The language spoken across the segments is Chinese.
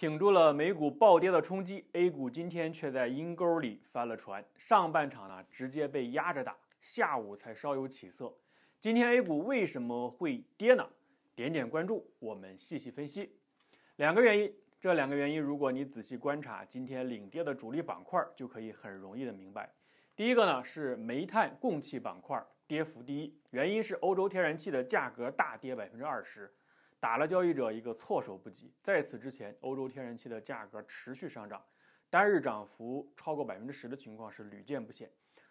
挺住了美股暴跌的冲击，A 股今天却在阴沟里翻了船。上半场呢，直接被压着打，下午才稍有起色。今天 A 股为什么会跌呢？点点关注，我们细细分析。两个原因，这两个原因，如果你仔细观察今天领跌的主力板块，就可以很容易的明白。第一个呢是煤炭供气板块跌幅第一，原因是欧洲天然气的价格大跌百分之二十。打了交易者一个措手不及。在此之前，欧洲天然气的价格持续上涨，单日涨幅超过百分之十的情况是屡见不鲜，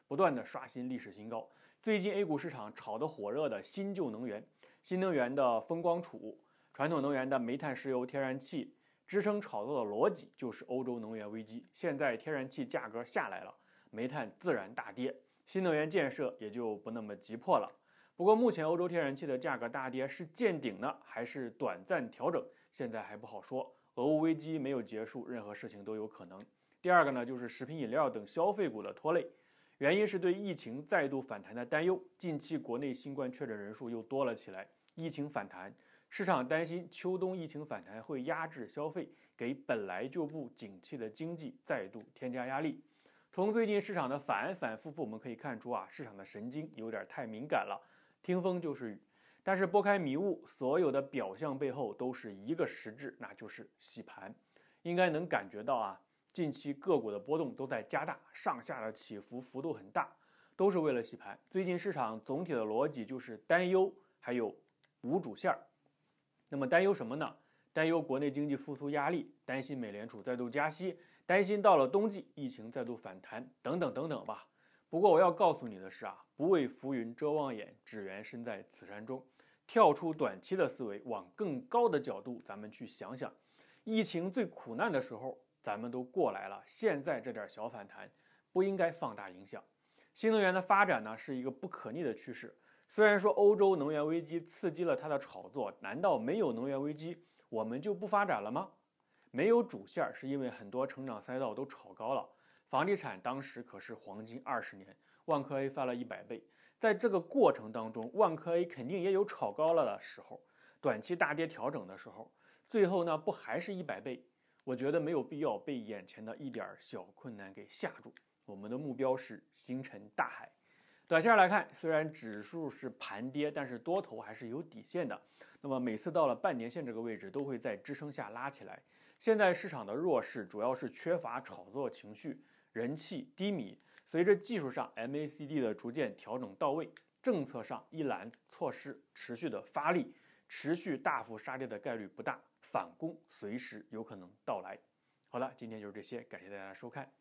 不断的刷新历史新高。最近 A 股市场炒得火热的新旧能源，新能源的风光储，传统能源的煤炭、石油、天然气支撑炒作的逻辑就是欧洲能源危机。现在天然气价格下来了，煤炭自然大跌，新能源建设也就不那么急迫了。不过，目前欧洲天然气的价格大跌是见顶呢，还是短暂调整？现在还不好说。俄乌危机没有结束，任何事情都有可能。第二个呢，就是食品饮料等消费股的拖累，原因是对疫情再度反弹的担忧。近期国内新冠确诊人数又多了起来，疫情反弹，市场担心秋冬疫情反弹会压制消费，给本来就不景气的经济再度添加压力。从最近市场的反反复复，我们可以看出啊，市场的神经有点太敏感了。听风就是雨，但是拨开迷雾，所有的表象背后都是一个实质，那就是洗盘。应该能感觉到啊，近期个股的波动都在加大，上下的起伏幅度很大，都是为了洗盘。最近市场总体的逻辑就是担忧，还有无主线儿。那么担忧什么呢？担忧国内经济复苏压力，担心美联储再度加息，担心到了冬季疫情再度反弹，等等等等吧。不过我要告诉你的是啊，不畏浮云遮望眼，只缘身在此山中。跳出短期的思维，往更高的角度，咱们去想想，疫情最苦难的时候，咱们都过来了。现在这点小反弹，不应该放大影响。新能源的发展呢，是一个不可逆的趋势。虽然说欧洲能源危机刺激了它的炒作，难道没有能源危机，我们就不发展了吗？没有主线儿，是因为很多成长赛道都炒高了。房地产当时可是黄金二十年，万科 A 翻了一百倍。在这个过程当中，万科 A 肯定也有炒高了的时候，短期大跌调整的时候，最后呢不还是一百倍？我觉得没有必要被眼前的一点小困难给吓住。我们的目标是星辰大海。短线来看，虽然指数是盘跌，但是多头还是有底线的。那么每次到了半年线这个位置，都会在支撑下拉起来。现在市场的弱势主要是缺乏炒作情绪。人气低迷，随着技术上 MACD 的逐渐调整到位，政策上一揽措施持续的发力，持续大幅杀跌的概率不大，反攻随时有可能到来。好了，今天就是这些，感谢大家的收看。